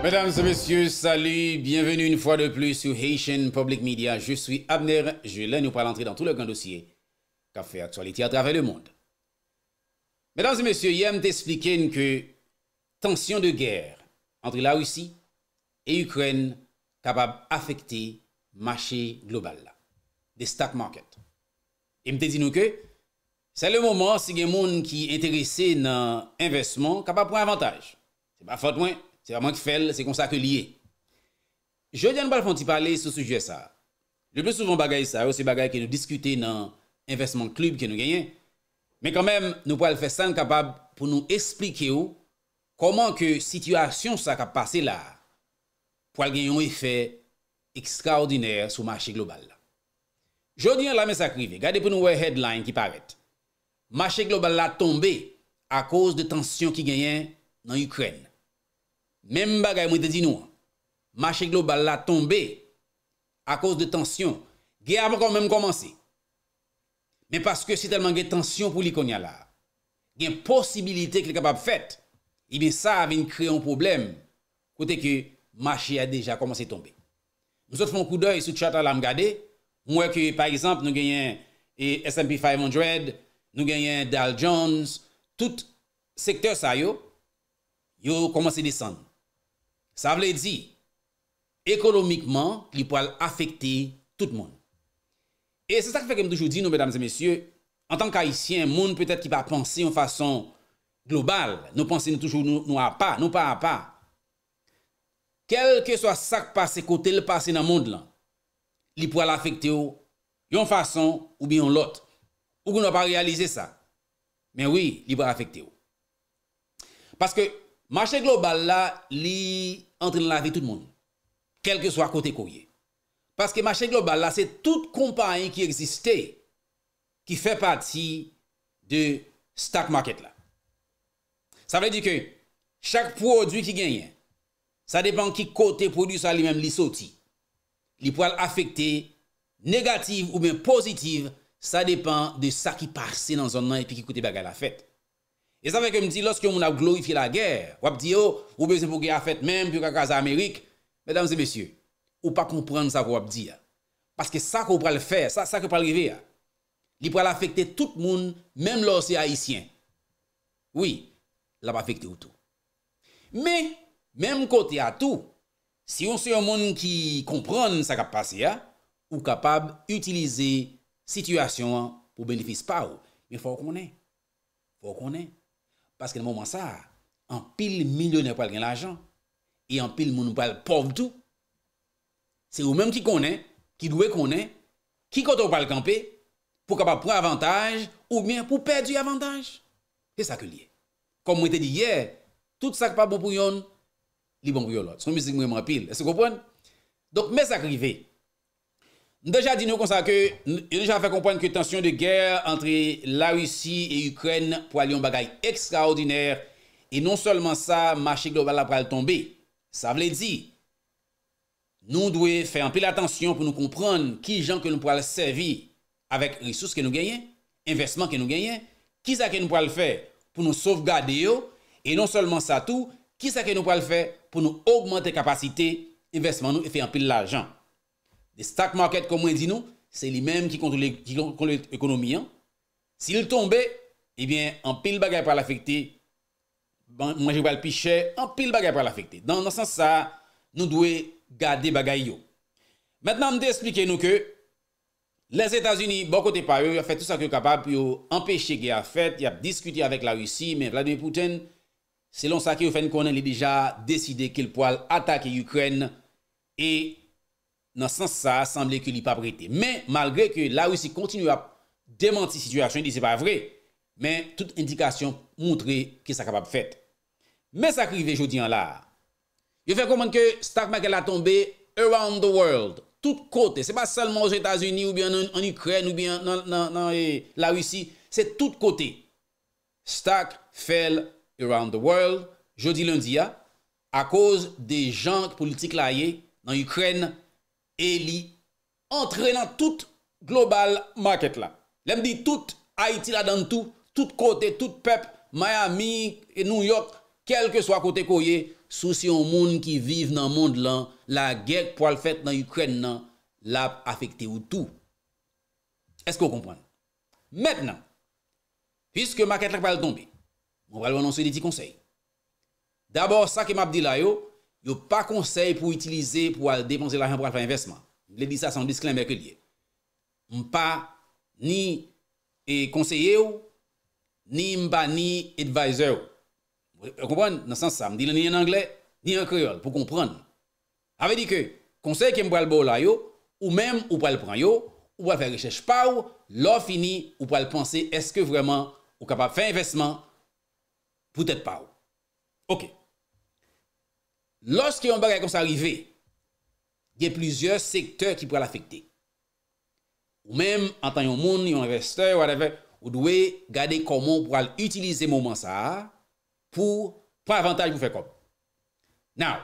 Mesdames et messieurs, salut, bienvenue une fois de plus sur Haitian Public Media. Je suis Abner, je l'aime ou pas l'entrer dans tout le grand dossier qui a fait actualité à travers le monde. Mesdames et messieurs, il y a même des flikens que tension de guerre entre la Russie et Ukraine capable affecter marché global, des stock markets. Il me dit que c'est le moment s'il y a un monde qui est intéressé dans l'investissement capable d'avoir un avantage. C'est pas faute moi. Se pa man ki fel, se kon sa ke liye. Jodyan bal fon ti pale sou sujye sa. Jou plus souvan bagay sa, ou se bagay ki nou diskute nan investman klub ki nou genyen. Men kanmen nou pal fe san kapab pou nou esplike ou koman ke situasyon sa ka pase la pou al genyon efè ekstraordinèr sou machè global la. Jodyan la men sa krive, gade pou nou we headline ki paret. Machè global la tombe a koz de tensyon ki genyen nan Ukreni. Mem bagay mwen te di nou an. Mache global la tombe a kos de tensyon. Ge apan kon menm komanse. Men paske si talman gen tensyon pou li kon ya la. Gen posibilite ke li kapap fete. Ibe sa avin kre yon problem kote ke mache ya deja komanse tombe. Moun sot foun kou doy sou tchatan la mgane. Mwen ke par exemple nou genyen e, S&P 500 nou genyen Dow Jones tout sektèr sa yo yo komanse disanm. Sa vle di, ekonomikman, li pou al afekte tout moun. E se sak fe kem toujou di nou, bedamze mesyou, an tan ka isyen, moun petet ki pa panse yon fason global, nou panse nou toujou nou a pa, nou pa a pa. Kelke so a sak pase kote, le pase nan moun lan, li pou al afekte ou, yon fason ou bi yon lot. Ou goun wap a realize sa. Men wii, li pou al afekte ou. Paske, Machè global la, li entren lave tout moun, kelke swa kote kouye. Paske machè global la, se tout kompany ki egziste, ki fè pati de stack market la. Sa vre di ke, chak prodwi ki genyen, sa depan ki kote prodwisa li men li soti, li pou al afekte, negatif ou men pozitif, sa depan de sa ki pase nan zon nan epi ki kote baga la fèt. E savè ke m di, lòs ki yon moun ap glorifi la gèr, wap di yo, ou bezin pou gè a fèt mèm pou kakaza Amerik, mèdams et mèsyè, ou pa komprèn sa wap di ya. Paske sa kou pral fè, sa kou pral rive ya. Li pral afekte tout moun, mèm lòs yon haïsyen. Oui, l'ap afekte ou tou. Mè, mèm kote a tou, si yon se yon moun ki komprèn sa kap pase ya, ou kapab utilize situasyon pou benefis pa ou. Mè fòk mounen, fòk mounen. Paske nan mouman sa, an pil milyoner pal gen l'ajan, e an pil moun pal povdou, se ou menm ki konen, ki dwe konen, ki koto pal kampe, pou kapap pou avantage, ou menm pou perdu avantage. E sa ke liye. Kom mwen te diye, tout sa ke pa bonpou yon, li bonpou yon lot. Son mwen si mwen mwen apil. E se kopwen? Dok mè sa ke liye vey, Deja di nou konsa ke, yo deja fe kompran ke tensyon de ger entre la Rusi e Ukren pou al yon bagay ekstraordiner e non solman sa, machi global la pou al tombe. Sa vle di, nou dwe fe anpil la tensyon pou nou kompran ki jan ke nou pou al servi avek resous ke nou genyen, investman ke nou genyen, ki sa ke nou pou al fe pou nou sovgade yo, e non solman sa tou, ki sa ke nou pou al fe pou nou augmente kapasite investman nou e fe anpil la jan. De stak market komwen di nou, se li menm ki kontroule ekonomi an. Si il tombe, ebyen, an pil bagay pral afekte. Mwen jè wèl pi chè, an pil bagay pral afekte. Nan sens sa, nou dwe gade bagay yo. Mètenan mde esplike nou ke, les Etats-Unis, bon kote par yo, yon fè tout sa ki yo kapab, yon empèche ki yo fè, yon fè yon fè yon fè yon fè yon fè yon fè yon fè yon fè yon fè yon fè yon fè yon fè yon fè yon fè yon fè yon fè yon fè yon fè yon fè yon f nan san sa, sanble ke li pa brete. Men, malgre ke la russi kontinu a demanti situasyon, di se pa vre, men, tout indikasyon moun tre ki sa kapab fete. Men sa krive jodi an la, yo fe kompon ke Stak Makal a tombe around the world, tout kote, se pa salman ou zi Etasuni, ou bien an Ukren, ou bien nan eh, la russi, se tout kote. Stak fell around the world, jodi lundi ya, a koz de jan politik la ye, eh, nan Ukren, Ukren, Eli entre nan tout global market la. Lem di tout Haiti la dan tout, tout kote, tout pep, Miami, New York, kelke swa kote koye, sou si yon moun ki vive nan moun lan, la gèk pou al fèt nan Ukraine nan, la ap afekte ou tout. Eskou kompwen? Mèt nan, piske market la kpal tombe, moun valw anonsye di ti konsey. Dabor sa ke map di la yo, nou pa konsey pou itilize pou al depanse la yon pral pa investman. Le di sa son disklin merke liye. M pa ni e konseye ou, ni m ba ni advisor ou. Konpon, nan san sa, m di le ni en angle, ni en kriol pou konpon. Ave di ke, konsey ki m pral bo la yo, ou menm ou pral pran yo, ou pral fe rejesh pa ou, lo fini ou pral pense eske vreman ou kapap fe investman, poutet pa ou. Ok. Ok. Lors ki yon bagay kom sa rive, diye plizye sekteur ki pou al afekte. Ou menm, an tan yon moun, yon investor, whatever, ou dwe gade komon pou al utilize mouman sa, pou pre avantaj pou fe kom. Now,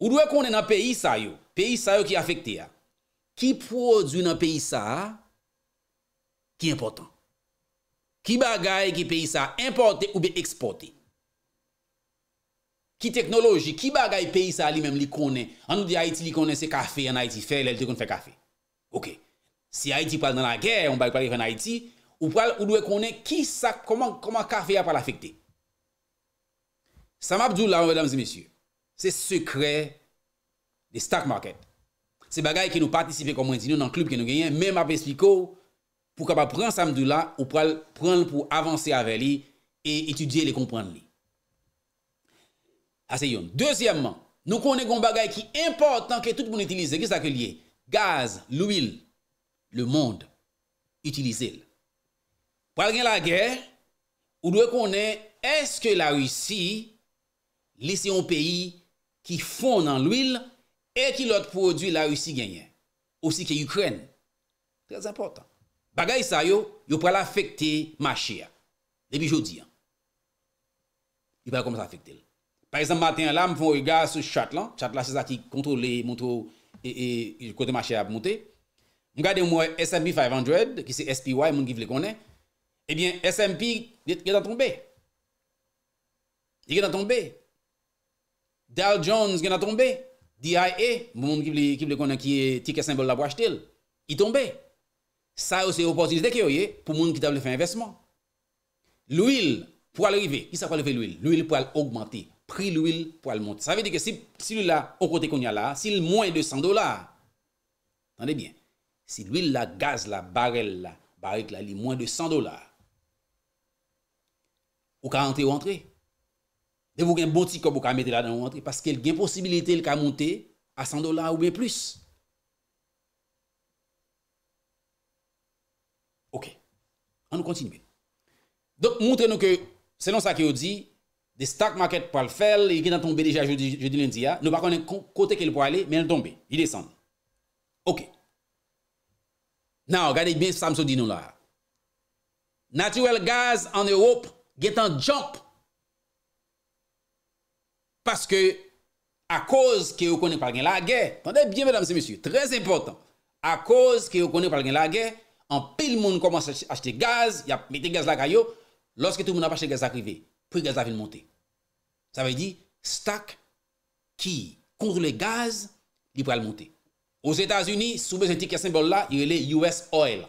ou dwe konen nan peyi sa yo, peyi sa yo ki afekte ya, ki prodwi nan peyi sa, ki important. Ki bagay ki peyi sa importe ou bi exporte. Ki teknoloji, ki bagay peyi sa li mèm li konen, an nou di Haiti li konen se kafe, an Haiti fè, lè lè te kon fè kafe. Ok, si Haiti pral nan la gè, an bagay pral nan Haiti, ou pral ou lwè konen ki sa, koman kafe ya pral afekte. Samabdou la, mèdames et messieurs, se sekre de stack market. Se bagay ki nou patisife komwen di nou nan klub ki nou genyen, mèm apes piko, pou kapap pran Samadou la, ou pral pran pou avansè avè li et étudye le kompran li. Ase ah, yon. Dezyèmman, nou konè goun bagay ki important ke tout moun itilize, ki sa ke liye. Gaz, l'ouil, le moun itilize l. Pwa gen la gè, ou dwe konè, eske la russi, lise yon peyi ki fon nan l'ouil e ki lot prodwi la russi genyen. Osi ke Ukren. Trez important. Bagay sa yo, yo pral afekte ma chè. Debi jodi. Yo pral komse afekte l. Par exemple, a ti an lam pou mwen riga sou chat lan. Chat lan se sa ki kontrole moun tou e kote ma chè ap moun te. Mwen gade mwen mwen S&P 500 ki se S&P Y, moun ki vle konen. Ebyen, eh S&P gen a tombe. Gen a tombe. Dow Jones gen a tombe. DIA, moun ki vle konen ki e tik e symbol la vwache tel. I tombe. Sa ou se oportilize de ki yo ye pou moun ki tab le fe investman. L'ouil pou al rive. Ki sa pou al rive l'ouil? L'ouil pou al augmente. pri l'ouil pou al monte. Sa ve de ke si l'ouil la, ou kote kon ya la, si l mwen de 100 dolar, tan de bien, si l ouil la gaz la barel la, barek la li mwen de 100 dolar, ou ka rentre ou rentre. De vou gen botik ou pou ka mette la dan ou rentre, paske l gen posibilite l ka monte a 100 dolar ou ben plus. Ok. An nou kontinu bin. Don, moutre nou ke, senon sa ki ou di, an nou kontinu bin. De stak maket pou al fel, e gen an tombe deja jeudi lundi ya, nou bakon en kote ke li pou al li, men an tombe, e desan. Ok. Nan, gade bin samso di nou la. Natywel gaz an Europe, gen tan jomp. Paske, a koz ke yo konen pal gen la ge, pande bien menam se mesyu, tres important, a koz ke yo konen pal gen la ge, an pil moun koman se achete gaz, ya mette gaz la kayo, loske tou moun apache gaz akrive. prix gaz a ville Ça veut dire, stack qui contre le gaz, il va le monter. Aux États-Unis, sous ce ticket symbole là, il est US Oil.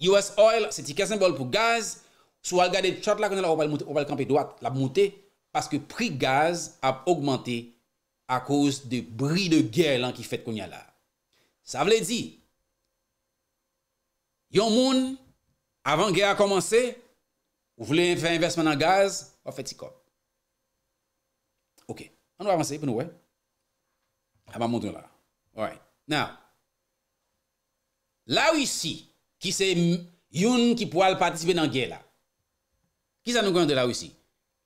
US Oil, c'est ticket symbole pour gaz. Soit vous regardez le chart là, on va le camper droite, la monter, parce que prix gaz a augmenté à cause de bris de guerre qui fait qu'on y a là. Ça veut dire, yon moun, avant guerre a commencé, Ou vle fè investman nan gaz, wè fè tsi kop. Ok. An wè avansè, pou nou wè. An wè mwè mwè mwè mwè mwè. Alright. Now. La wisi, ki se youn ki pwal patisve nan gen la. Ki sa nou gwen de la wisi?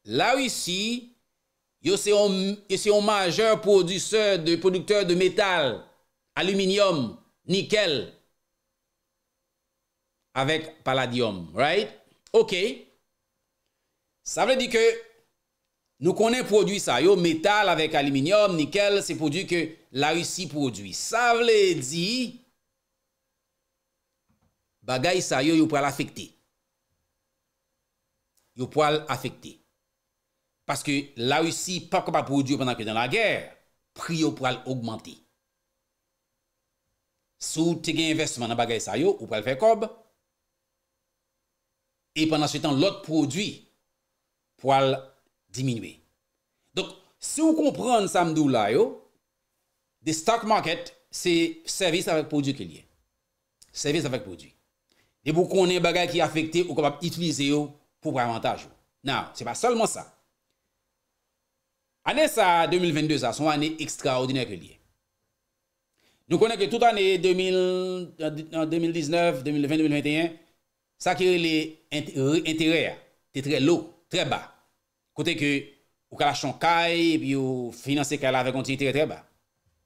La wisi, yo se yon majeur produseur de produkteur de metal, aluminium, nikel, avèk paladium. Right? Ok. Ok. Sa vle di ke, nou konen prodwi sa yo, metal avek aluminium, nikel, se prodwi ke la russi prodwi. Sa vle di, bagay sa yo, yo pou al afekte. Yo pou al afekte. Paske la russi pak pa prodwi yo penak pe dan la ger, pri yo pou al augmente. Sou te gen investman nan bagay sa yo, yo pou al fekob. E penak se tan lot prodwi. pou al diminwe. Donk, si ou kompran samdou la yo, de stock market, se servis avèk pòdjou ke liye. Servis avèk pòdjou. De pou konen bagay ki afekte ou kon ap itilize yo pou prè avantaj yo. Nan, se pa solman sa. Anè sa 2022 sa, son anè ekstraordinèr ke liye. Nou konen ke tout anè 2019, 2020, 2021, sa ki re le intereya, te tre lò. Trè ba. Kote ke ou kalachon kay, pi ou finanse kalave konti, trè ba.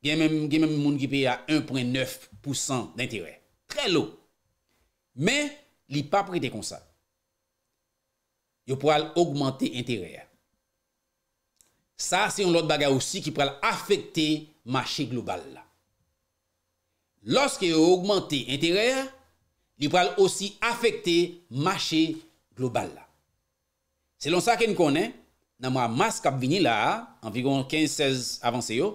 Gen men moun ki pe a 1.9 pousan d'interè. Trè lo. Men, li pa prete konsa. Yo pral augmente interè. Sa, se yon lot baga osi ki pral afekte machè global la. Loske yo augmente interè, li pral osi afekte machè global la. Selon sa ke nou konen, nan mwa mas kap vini la, anviron 15-16 avanse yo,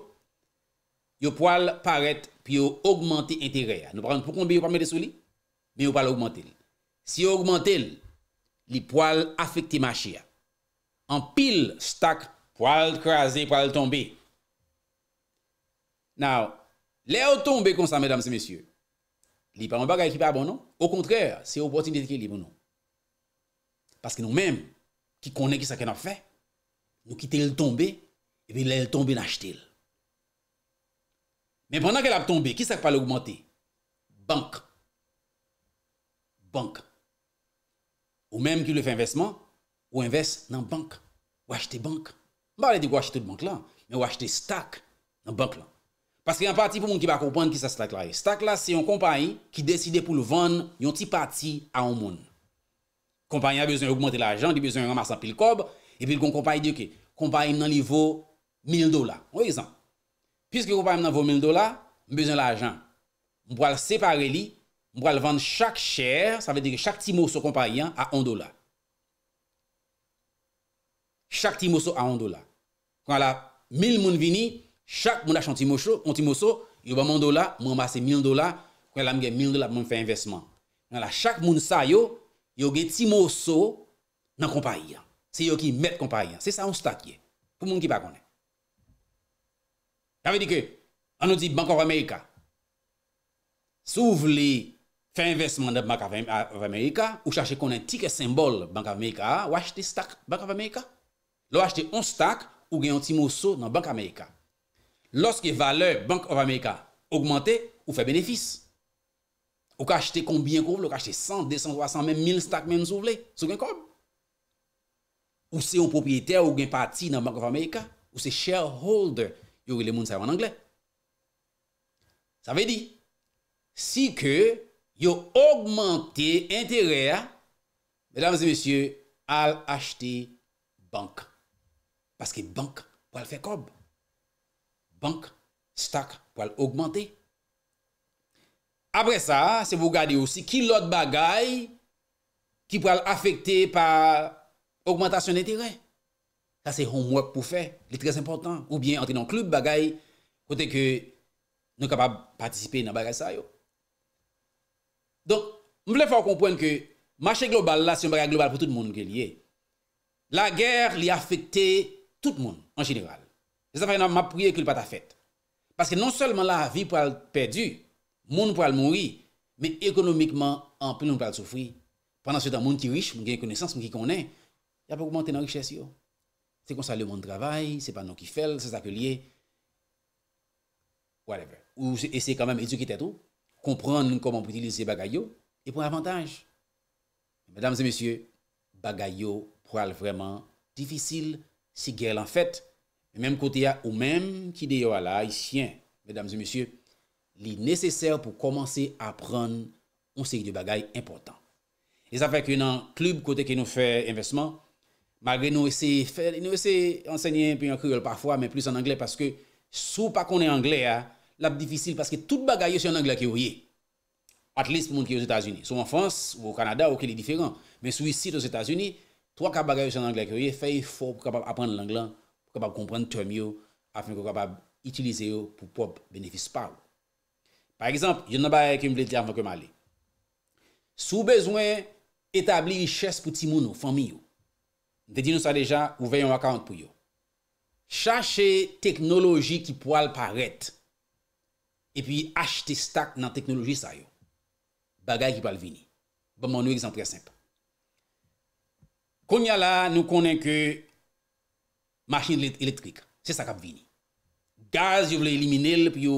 yo poal paret pi yo augmente etereya. Nou pran pou konbi yo pran me de sou li, mi yo pal augmente li. Si yo augmente li, li poal afekte ma chia. An pil stak poal kreaze, poal tombe. Nou, le yo tombe konsa, mesdames et messieurs, li pran mwen bagay ki pa bon non. Au kontrere, si yo poti nedike li bon non. Paske nou menm, ki konen ki sa ken ap fe, nou kite l tombe, ebe l tombe l achete l. Men pendant ke l ap tombe, ki sa pala oumante? Bank. Bank. Ou menm ki le fe investman, ou invest nan bank. Ou achete bank. Mba ale dik ou achete bank la, men ou achete stak nan bank la. Paske yon pati pou moun ki pa kompon ki sa stak la e. Stak la se yon kompany ki deside pou lou van yon ti pati a ou moun. Kompanyan bezon yon augmente l'ajan, di bezon yon ramasan pil kob, e pil kon kompany di yo ke, kompanyan nan li vo 1000 dola. Ou e zan? Piske kompanyan nan vo 1000 dola, mbezon l'ajan. Mboal separe li, mboal vande chak chèr, sa ve deke chak timoso kompanyan, a 1 dola. Chak timoso a 1 dola. Kwa la, 1000 moun vini, chak moun achan timoso, yon ba moun dola, moun ramase 1000 dola, kwa la mge 1000 dola moun fe investman. Kwa la, chak moun sayo, Yo gen ti moso nan kompanyan. Se yo ki met kompanyan. Se sa on stak ye. Kou moun ki pa konen. Kave di ke, an nou di Bank of America. Se ou vle fè investman de Bank of America, ou chache konen tikè symbol Bank of America, ou achete stak Bank of America. Lo achete on stak, ou gen yon ti moso nan Bank of America. Lorske valeur Bank of America augmente, ou fè benefis. Ou ka achete kombien kouv, ou ka achete 100, 200, 300, mèm 1000 stak mèm souvle, sou gen kob. Ou se yon propriéta ou gen pati nan mak of Amerika, ou se shareholder, yon li moun sa yon an glè. Sa ve di, si ke yon augmenté intérêt, mesdames et messieurs, al achete bank. Paske bank pou al fè kob. Bank, stak pou al augmenté. Après ça, c'est vous regarder aussi qui l'autre bagaille qui être affecter par augmentation d'intérêt. Ça, c'est homework pour faire. C'est très important. Ou bien entrer dans le club bagaille, côté que nous sommes capables de participer dans bagaille ça. Donc, je voulais faire comprendre que le marché global, là, c'est un bagage global pour tout le monde qui lié. La guerre, elle a affecté tout le monde en général. C'est ça que je prié que le pas ta fête. Parce que non seulement la vie peut être perdue, Moun pou al moun ri, men ekonomikman anpil moun pou al soufri. Pendan se dan moun ki rich, moun genye konesans, moun ki konen, ya pou mante nan riches yo. Se kon sa le moun travay, se pa nou ki fel, se sa ke liye. Whatever. Ou se esey kanmem edukite tou, kompran nou konman pou itilize bagay yo, e pou avantage. Mèdames et messieurs, bagay yo pou al vreman difisil si gèl an fèt. Mèm kote ya ou mèm ki de yo alay, sien. Mèdames et messieurs, li nécessaire pour commencer à prendre une série de bagailles importants. Et ça fait que dans le club côté qui nous fait investissement, malgré nous essayer faire, nous enseigner un peu en créole parfois, mais plus en anglais parce que sous pas qu'on est anglais, hein, la difficile parce que toute bagaille c'est en anglais qui est. At least pour les gens aux États-Unis. Soit en France ou au Canada, ou est différent. Mais sur ici, aux États-Unis, trois bagailles sont en anglais qui fait pour capable apprendre l'anglais, pour capable comprendre terme, afin que capable utiliser pour propre bénéfice pas. Par exemple, yon nan baye kem vle di avan keman li. Sou bezwen, etabli yi ches pou ti moun ou, fami ou. De di nou sa deja, ouveyon wakant pou yo. Chache teknoloji ki pou al paret. E pi, achte stak nan teknoloji sa yo. Bagay ki pou al vini. Bon, moun nou exemple yi semp. Konya la, nou konen ke masjin elektrik. Se sa kap vini. Gaz yo vle elimine l pou yo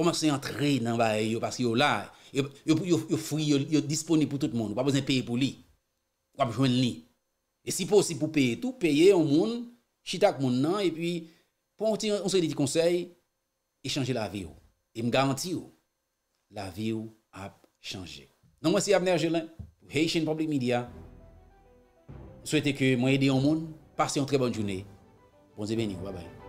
Commencez à entrer dans le parce que là, yo êtes disponible pour tout le monde. Pas besoin de payer pour lui. Pas besoin de lui. Et si possible pour payer tout, payer au monde, chita mon nom. et puis, pour on se des conseils, échanger la vie. Et me garantis, la vie a changé. Donc, moi, c'est Abner Gelin, pour Haitian Public Media. Je souhaite que moi aider au monde. Passez une très bonne journée. Bonne journée. Bye bye.